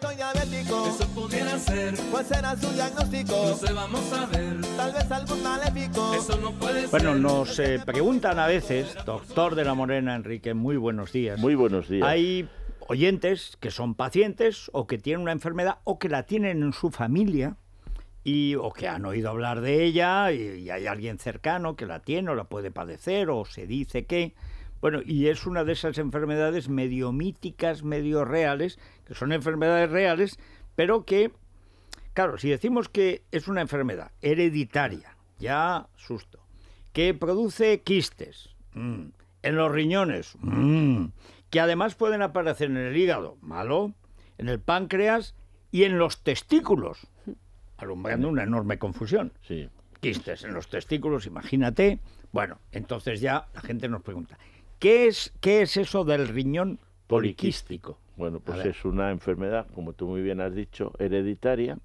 Pues ser. ¿Cuál pues será su diagnóstico? No vamos a ver. Tal vez algo maléfico. no puede bueno, nos eh, preguntan a veces, doctor de la Morena, Enrique, muy buenos días. Muy buenos días. Hay oyentes que son pacientes o que tienen una enfermedad o que la tienen en su familia y o que han oído hablar de ella y hay alguien cercano que la tiene o la puede padecer o se dice que bueno, y es una de esas enfermedades medio míticas, medio reales, que son enfermedades reales, pero que, claro, si decimos que es una enfermedad hereditaria, ya susto, que produce quistes mm, en los riñones, mm, que además pueden aparecer en el hígado, malo, en el páncreas y en los testículos, alumbrando una enorme confusión. Sí. Quistes en los testículos, imagínate. Bueno, entonces ya la gente nos pregunta, ¿Qué es, eso del riñón poliquístico? Bueno, pues es una enfermedad, como tú muy bien has dicho, hereditaria.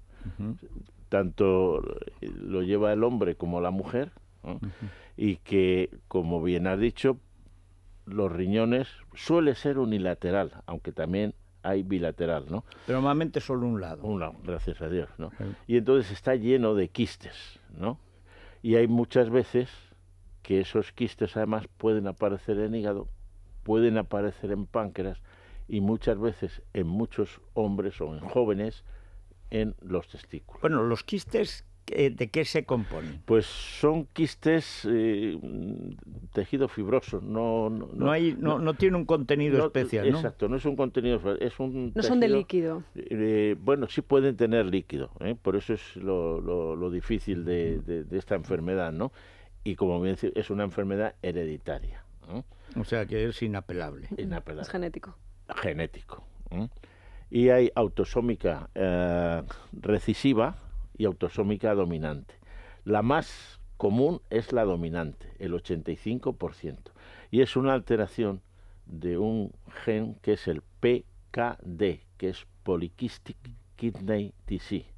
Tanto lo lleva el hombre como la mujer. Y que, como bien has dicho, los riñones suele ser unilateral, aunque también hay bilateral, ¿no? Pero normalmente solo un lado. Un lado, gracias a Dios, ¿no? Y entonces está lleno de quistes, ¿no? Y hay muchas veces que esos quistes además pueden aparecer en hígado, pueden aparecer en páncreas y muchas veces en muchos hombres o en jóvenes en los testículos. Bueno, los quistes ¿De qué se componen? Pues son quistes eh, tejido fibroso. No, no, hay, no, tiene un contenido especial. ¿no? Exacto, no es un contenido. Es un no son de líquido. Eh, bueno, sí pueden tener líquido. ¿eh? por eso es lo, lo, difícil de, de, esta enfermedad, ¿no? y como bien decir, es una enfermedad hereditaria. O sea que es inapelable. inapelable. Es genético. Genético. Y hay autosómica eh, recesiva y autosómica dominante. La más común es la dominante, el 85%. Y es una alteración de un gen que es el PKD, que es Polycystic Kidney Disease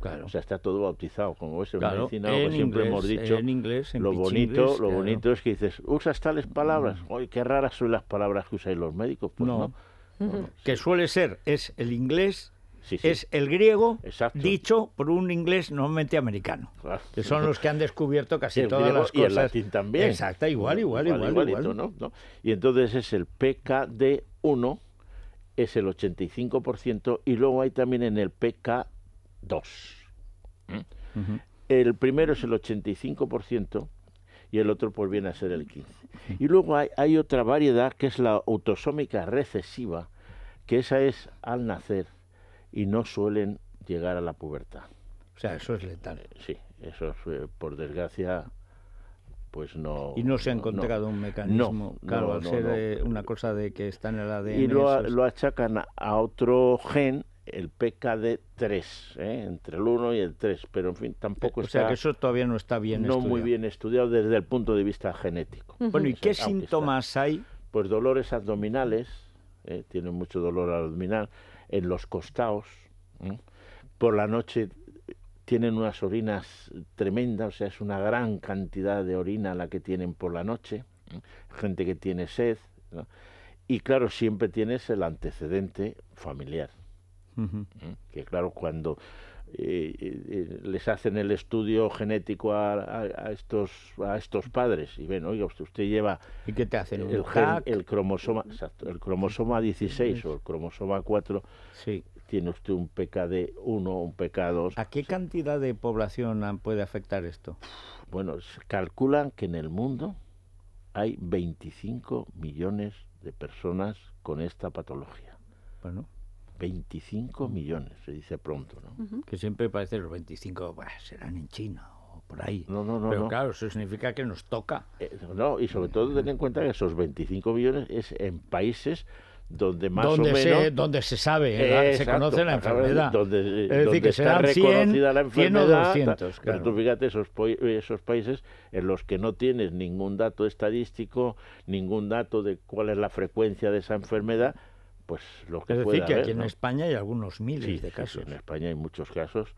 Claro. O sea, está todo bautizado, como es el claro, medicina, siempre hemos dicho. En inglés, en lo bonito, lo bonito es que dices, usas tales palabras. Hoy mm. qué raras son las palabras que usáis los médicos. Pues no. no. que suele ser, es el inglés, es el griego dicho por un inglés normalmente americano, que son los que han descubierto casi todas las cosas. Y el latín también. Exacto, igual, igual, igual. ¿no? ¿No? Y entonces es el PKD1, es el 85%, y luego hay también en el PK dos. Mm. El primero es el 85% y el otro pues viene a ser el 15%. Y luego hay, otra variedad que es la autosómica recesiva, que esa es al nacer y no suelen llegar a la pubertad. O sea, eso es letal. Eh, sí, eso eh, por desgracia, pues no. Y no se ha encontrado un mecanismo, claro, al ser eh, una cosa de que está en el ADN. Y lo, lo achacan a otro gen el PKD 3, ¿eh? entre el 1 y el 3, pero en fin, tampoco o eh, está... O sea que eso todavía no está bien No muy bien estudiado desde el punto de vista genético. Bueno, ¿y qué síntomas hay? Pues dolores abdominales, ¿eh? tienen mucho dolor abdominal, en los costados, por la noche tienen unas orinas tremendas, o sea, es una gran cantidad de orina la que tienen por la noche, gente que tiene sed, y claro, siempre tienes el antecedente familiar. ¿eh? que claro, cuando eh, eh, les hacen el estudio genético a, estos a estos padres y ven, oiga, usted, usted lleva ¿Y qué te hacen? El, gen, el cromosoma, exacto, el cromosoma 16 o el cromosoma 4. Tiene usted un PKD 1, un PK2. ¿A qué cantidad de población puede afectar esto? Bueno, calculan que en el mundo hay 25 millones de personas con esta patología. Bueno. 25 millones, se dice pronto, ¿no? Que siempre parece los 25, serán en China o por ahí. No, no, no. Pero claro, eso significa que nos toca. Eh, no, y sobre todo ten en cuenta que esos 25 millones es en países donde más o se, menos... Donde se sabe, se conoce la enfermedad. es decir, que está reconocida la enfermedad. 100 o 200, Pero tú fíjate esos, esos países en los que no tienes ningún dato estadístico, ningún dato de cuál es la frecuencia de esa enfermedad pues lo que es decir, que aquí en España hay algunos miles de casos. en España hay muchos casos.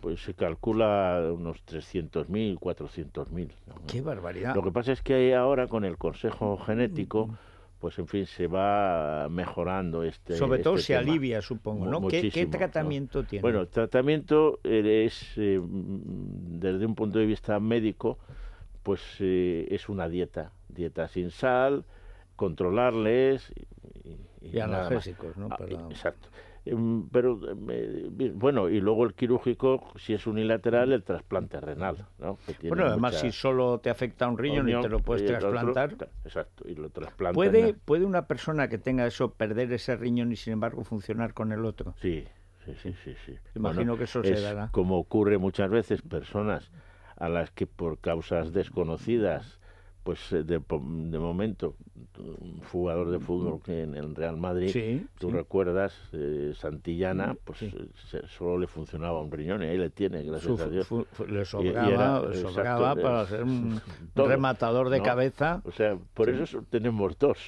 Pues se calcula unos 300.000, 400.000. ¡Qué barbaridad! Lo que pasa es que ahora con el Consejo mm, mm, Genético, mm, pues en fin, se va mejorando este. Sobre este todo se alivia, supongo, ¿no? ¿Qué, tratamiento tiene? Bueno, el tratamiento es, eh, desde un punto de vista médico, pues eh, es una dieta. Dieta sin sal, controlarles. Y, y analgésicos, ¿no? Ah, exacto. Em, pero, em, eh, bueno, y luego el quirúrgico, si es unilateral, el trasplante renal. bueno, además, si solo te afecta un riñón y te lo puedes trasplantar. exacto, y lo ¿Puede, ¿Puede una persona que tenga eso perder ese riñón y, sin embargo, funcionar con el otro? Sí, sí, sí. sí, Imagino que eso se dará. Como ocurre muchas veces, personas a las que por causas desconocidas pues eh, de, momento, un jugador de fútbol que en el Real Madrid, tú recuerdas, eh, Santillana, pues eh, solo le funcionaba un riñón y ahí le tiene, gracias a Dios. Le sobraba, para ser un rematador de cabeza. O sea, por eso tenemos dos.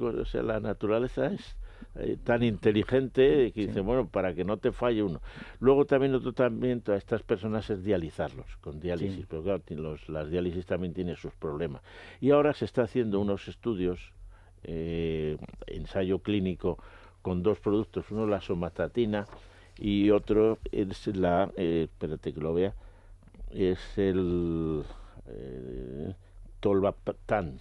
o sea, la naturaleza es eh, tan inteligente que dice, bueno, para que no te falle uno. Luego también otro tratamiento a estas personas es dializarlos, con diálisis, porque pero claro, las diálisis también tienen sus problemas. Y ahora se está haciendo unos estudios, eh, ensayo clínico, con dos productos, uno la somatatina y otro es la, eh, espérate que lo vea, es el tolvaptan.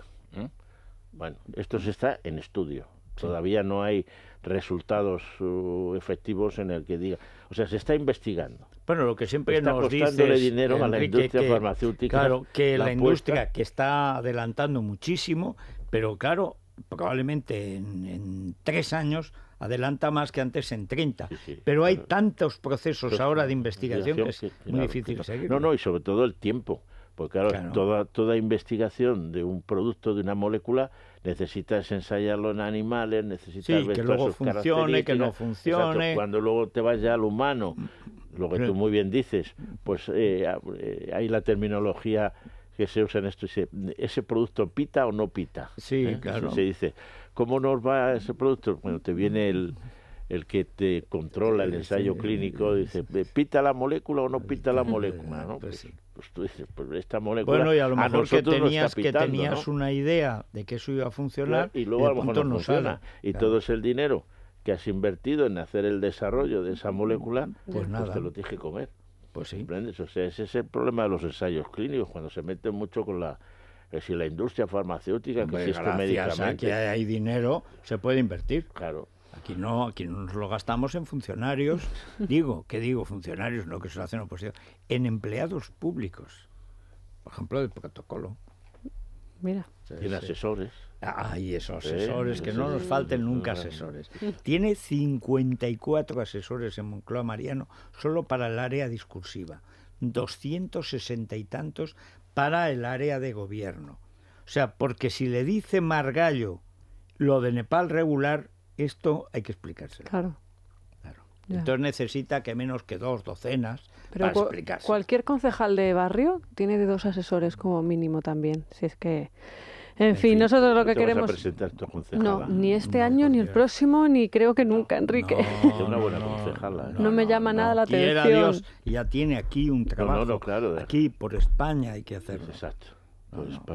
Bueno, esto se está en estudio. Todavía no hay resultados uh, efectivos en el que diga. O sea, se está investigando. Bueno, lo que siempre nos dice dinero a la industria farmacéutica. Claro, que la, industria que está adelantando muchísimo, pero claro, probablemente en, tres años adelanta más que antes en 30. pero hay tantos procesos ahora de investigación que es muy difícil seguir. No, no, y sobre todo el tiempo. Pues claro, Toda, toda investigación de un producto, de una molécula, necesitas ensayarlo en animales, necesitas ver que luego funcione, que no funcione. cuando luego te vaya al humano, lo que tú muy bien dices, pues eh, eh, hay la terminología que se usa en esto, ¿ese producto pita o no pita? Sí, ¿Eh? claro. Se dice, ¿cómo nos va ese producto? Bueno, te viene el el que te controla el ensayo clínico, dice, ¿pita la molécula o no pita la molécula? Ah, pues, pues, tú dices, pues esta molécula... Bueno, y a lo mejor que tenías, que tenías una idea de que eso iba a funcionar y luego a lo mejor no, funciona. Y todo es el dinero que has invertido en hacer el desarrollo de esa molécula, pues, pues nada. te lo tienes que comer. Pues sí. O sea, ese es el problema de los ensayos clínicos, cuando se meten mucho con la eh, si la industria farmacéutica, que si este que hay dinero, se puede invertir. Claro, Aquí no, aquí nos lo gastamos en funcionarios, digo, ¿qué digo? Funcionarios, no que se lo hacen oposición, en empleados públicos, por ejemplo, el protocolo. Mira. asesores. Ay, esos asesores, que no nos falten nunca asesores. Tiene 54 asesores en Moncloa Mariano solo para el área discursiva, 260 y tantos para el área de gobierno. O sea, porque si le dice Margallo lo de Nepal regular, esto hay que explicárselo. Claro. Entonces necesita que menos que dos docenas Pero para explicarse. Cualquier concejal de barrio tiene de dos asesores como mínimo también, si es que... En, fin, nosotros lo que queremos. no, ni este año, ni el próximo, ni creo que nunca, Enrique. No, una buena concejala. ¿eh? No, me llama nada la atención. Dios, ya tiene aquí un trabajo. Claro, Aquí por España hay que hacerlo. Exacto.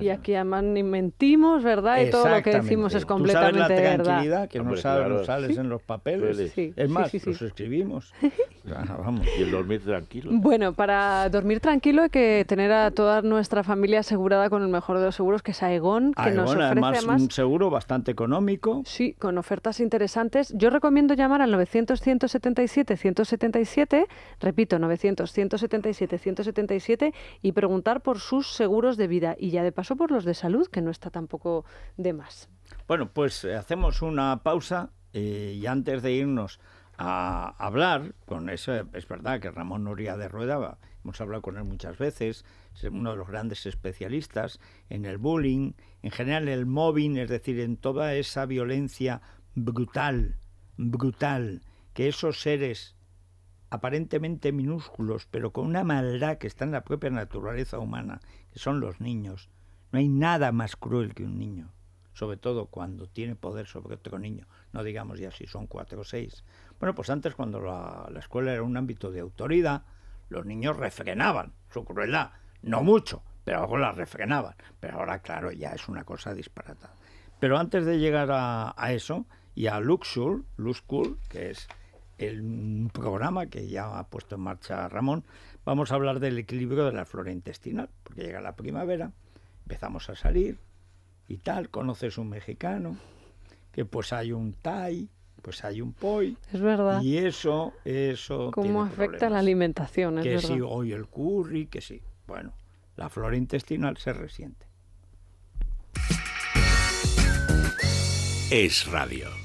Y aquí además ni mentimos, ¿verdad? Y todo lo que decimos es completamente verdad. sabes la tranquilidad que nos sales, en los papeles. Es más, sí, los escribimos. vamos. Y el dormir tranquilo. Bueno, para dormir tranquilo hay que tener a toda nuestra familia asegurada con el mejor de los seguros, que es Aegon, que nos ofrece además, un seguro bastante económico. Sí, con ofertas interesantes. Yo recomiendo llamar al 900-177-177, repito, 900-177-177 y preguntar por sus seguros de vida y ya de paso por los de salud, que no está tampoco de más. Bueno, pues eh, hacemos una pausa eh, y antes de irnos a hablar con eso, es verdad que Ramón Noria de Rueda, hemos hablado con él muchas veces, es uno de los grandes especialistas en el bullying, en general el mobbing, es decir, en toda esa violencia brutal, brutal, que esos seres aparentemente minúsculos, pero con una maldad que está en la propia naturaleza humana, que son los niños. No hay nada más cruel que un niño, sobre todo cuando tiene poder sobre otro niño, no digamos ya si son cuatro o seis. Bueno, pues antes cuando la, escuela era un ámbito de autoridad, los niños refrenaban su crueldad, no mucho, pero algo la refrenaban. Pero ahora, claro, ya es una cosa disparata. Pero antes de llegar a, a eso y a Luxur, Luxur, que es el programa que ya ha puesto en marcha Ramón, vamos a hablar del equilibrio de la flora intestinal, porque llega la primavera, empezamos a salir y tal, conoces un mexicano, que pues hay un Thai, pues hay un poi. Es verdad. Y eso, eso. ¿Cómo afecta la alimentación? Es que si hoy el curry, que sí. Bueno, la flora intestinal se resiente. Es radio.